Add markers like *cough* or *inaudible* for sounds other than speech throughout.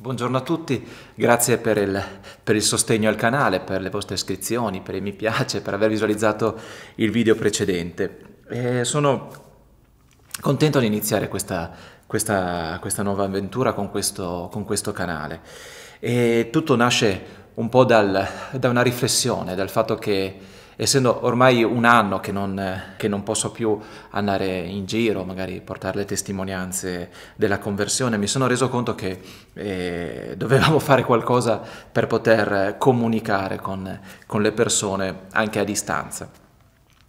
Buongiorno a tutti, grazie per il, per il, sostegno al canale, per le vostre iscrizioni, per i mi piace, per aver visualizzato il video precedente. E sono contento di iniziare questa, questa, questa nuova avventura con questo, con questo canale. E tutto nasce un po' dal, da una riflessione, dal fatto che essendo ormai un anno che non, che non posso più andare in giro, magari portare le testimonianze della conversione, mi sono reso conto che eh, dovevamo *laughs* fare qualcosa per poter comunicare con, con le persone anche a distanza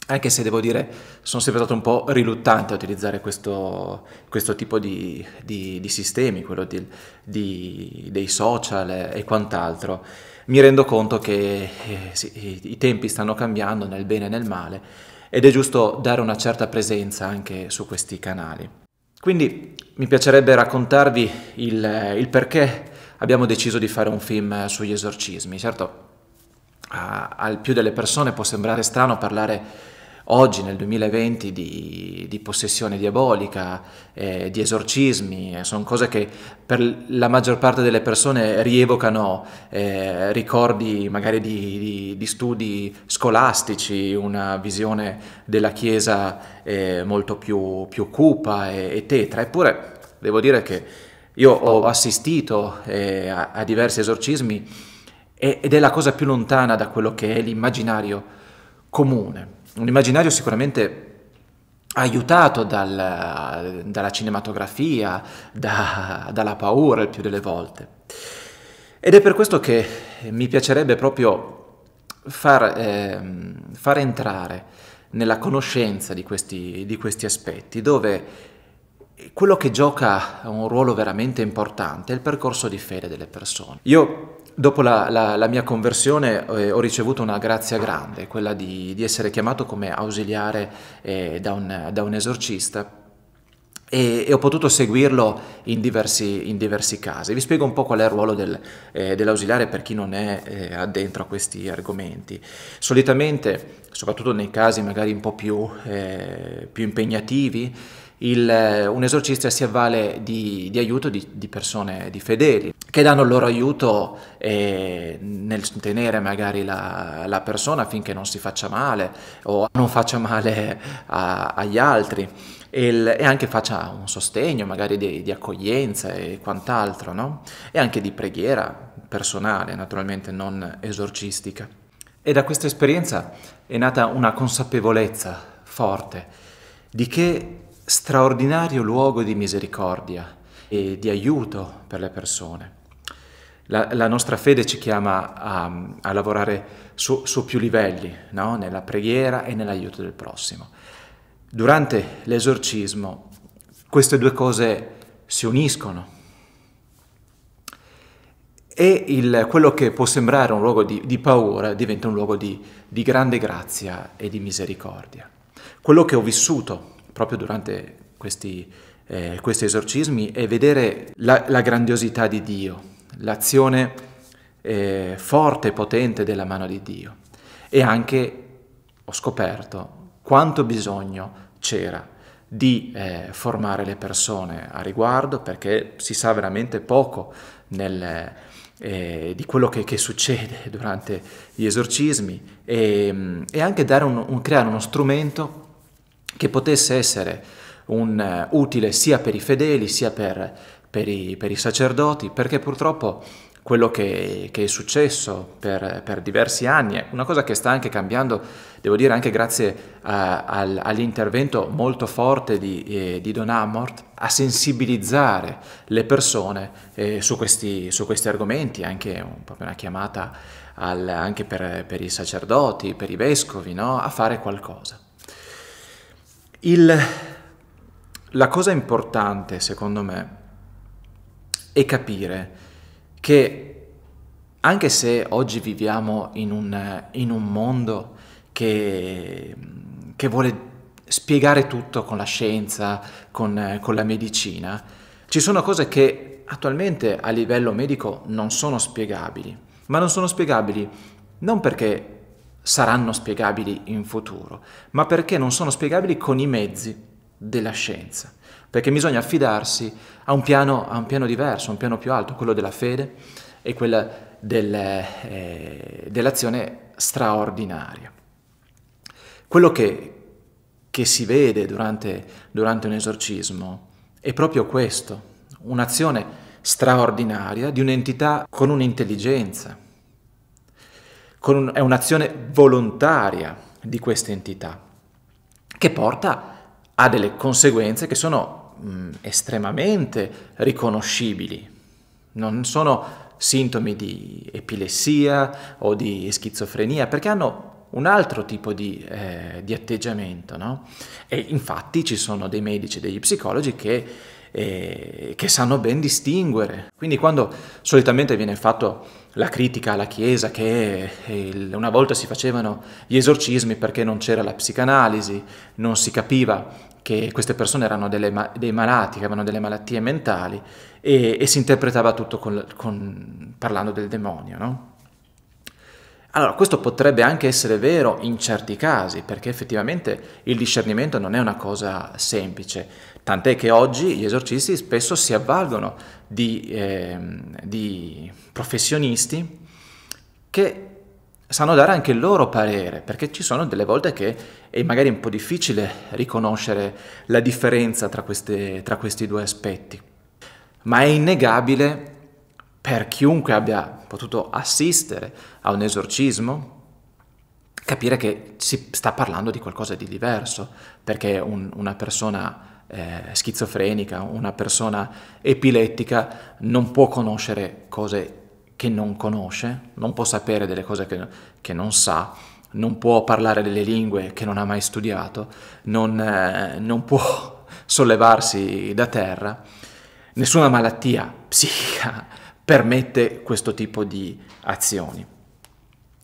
anche se devo dire sono sempre stato un po' riluttante a utilizzare questo, questo tipo di, di, di, sistemi, quello di, dei social e quant'altro mi rendo conto che eh, sì, i tempi stanno cambiando nel bene e nel male ed è giusto dare una certa presenza anche su questi canali. Quindi mi piacerebbe raccontarvi il, eh, il perché abbiamo deciso di fare un film eh, sugli esorcismi. Certo, al più delle persone può sembrare strano parlare oggi nel 2020 di, di possessione diabolica, eh, di esorcismi, eh, sono cose che per la maggior parte delle persone rievocano eh, ricordi magari di, di, di, studi scolastici, una visione della Chiesa eh, molto più, più cupa e, e tetra, eppure devo dire che io ho assistito eh, a, a, diversi esorcismi ed è la cosa più lontana da quello che è l'immaginario comune un immaginario sicuramente aiutato dal, dalla cinematografia, da, dalla paura il più delle volte. Ed è per questo che mi piacerebbe proprio far, eh, far entrare nella conoscenza di questi, di questi aspetti, dove quello che gioca un ruolo veramente importante è il percorso di fede delle persone. Io Dopo la, la, la, mia conversione eh, ho ricevuto una grazia grande, quella di, di essere chiamato come ausiliare eh, da, un, da, un, esorcista e, e, ho potuto seguirlo in diversi, in diversi, casi. Vi spiego un po' qual è il ruolo del, eh, dell'ausiliare per chi non è eh, addentro a questi argomenti. Solitamente, soprattutto nei casi magari un po' più, eh, più impegnativi, il, eh, un esorcista si avvale di, di aiuto di, di, persone, di fedeli, che danno il loro aiuto eh, nel tenere magari la, la, persona affinché non si faccia male o non faccia male a, agli altri e, anche faccia un sostegno magari di, di accoglienza e quant'altro, no? E anche di preghiera personale, naturalmente non esorcistica. E da questa esperienza è nata una consapevolezza forte di che straordinario luogo di misericordia e di aiuto per le persone. La, la nostra fede ci chiama a, a lavorare su, su, più livelli, no? nella preghiera e nell'aiuto del prossimo. Durante l'esorcismo queste due cose si uniscono e il, quello che può sembrare un luogo di, di paura diventa un luogo di, di grande grazia e di misericordia. Quello che ho vissuto proprio durante questi, eh, questi esorcismi e vedere la, la grandiosità di Dio, l'azione eh, forte e potente della mano di Dio. E anche ho scoperto quanto bisogno c'era di eh, formare le persone a riguardo perché si sa veramente poco nel, eh, di quello che, che, succede durante gli esorcismi e, mm, e anche un, un, creare uno strumento che potesse essere un, uh, utile sia per i fedeli sia per, per, i, per i, sacerdoti, perché purtroppo quello che, che è successo per, per, diversi anni è una cosa che sta anche cambiando, devo dire anche grazie uh, al, all'intervento molto forte di, eh, di, Don Amort, a sensibilizzare le persone eh, su, questi, su, questi, argomenti, anche un, proprio una chiamata al, anche per, i sacerdoti, per i vescovi, no? a fare qualcosa. Il, la cosa importante, secondo me, è capire che anche se oggi viviamo in un, in un mondo che, che, vuole spiegare tutto con la scienza, con, con la medicina, ci sono cose che attualmente a livello medico non sono spiegabili, ma non sono spiegabili non perché saranno spiegabili in futuro, ma perché non sono spiegabili con i mezzi della scienza, perché bisogna affidarsi a un piano, a un piano diverso, un piano più alto, quello della fede e quello del, eh, dell'azione straordinaria. Quello che, che si vede durante, durante un esorcismo è proprio questo, un'azione straordinaria di un'entità con un'intelligenza, un, è un'azione volontaria di questa entità che porta a delle conseguenze che sono mh, mm, estremamente riconoscibili. Non sono sintomi di epilessia o di schizofrenia perché hanno un altro tipo di, eh, di atteggiamento. No? E infatti ci sono dei medici, degli psicologi che e che sanno ben distinguere. Quindi quando solitamente viene fatto la critica alla Chiesa che una volta si facevano gli esorcismi perché non c'era la psicanalisi, non si capiva che queste persone erano delle, dei malati, che avevano delle malattie mentali e, e si interpretava tutto con, con, parlando del demonio. No? Allora, questo potrebbe anche essere vero in certi casi, perché effettivamente il discernimento non è una cosa semplice, tant'è che oggi gli esorcisti spesso si avvalgono di, eh, di professionisti che sanno dare anche il loro parere, perché ci sono delle volte che è magari un po' difficile riconoscere la differenza tra, queste, tra questi due aspetti. Ma è innegabile per chiunque abbia potuto assistere a un esorcismo, capire che si sta parlando di qualcosa di diverso, perché un, una persona eh, schizofrenica, una persona epilettica non può conoscere cose che non conosce, non può sapere delle cose che, che non sa, non può parlare delle lingue che non ha mai studiato, non, eh, non può sollevarsi da terra. Nessuna malattia psichica permette questo tipo di azioni.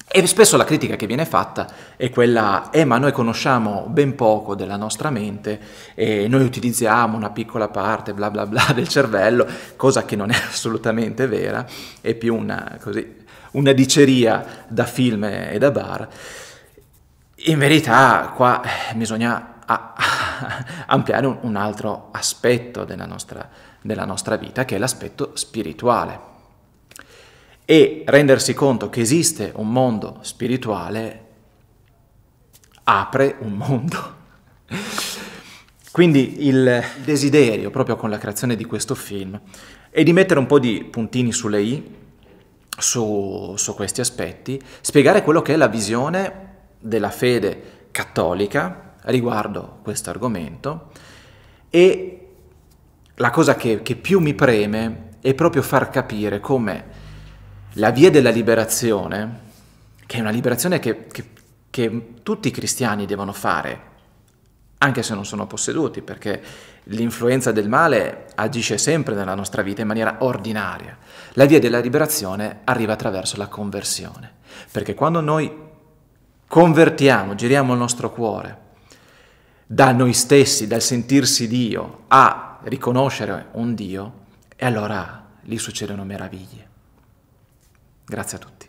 E spesso la critica che viene fatta è quella, eh ma noi conosciamo ben poco della nostra mente e noi utilizziamo una piccola parte bla bla bla *laughs* del cervello, cosa che non è assolutamente vera, è più una, così, una diceria da film e da bar. In verità qua eh, bisogna a, a, *laughs* ampliare un, un, altro aspetto della nostra, della nostra vita, che è l'aspetto spirituale e rendersi conto che esiste un mondo spirituale apre un mondo. *laughs* Quindi il desiderio, proprio con la creazione di questo film, è di mettere un po' di puntini sulle i, su, su questi aspetti, spiegare quello che è la visione della fede cattolica riguardo questo argomento e la cosa che, che più mi preme è proprio far capire come la via della liberazione, che è una liberazione che, che, che tutti i cristiani devono fare, anche se non sono posseduti, perché l'influenza del male agisce sempre nella nostra vita in maniera ordinaria. La via della liberazione arriva attraverso la conversione, perché quando noi convertiamo, giriamo il nostro cuore da noi stessi, dal sentirsi Dio, a riconoscere un Dio, e allora lì succedono meraviglie. Grazie a tutti.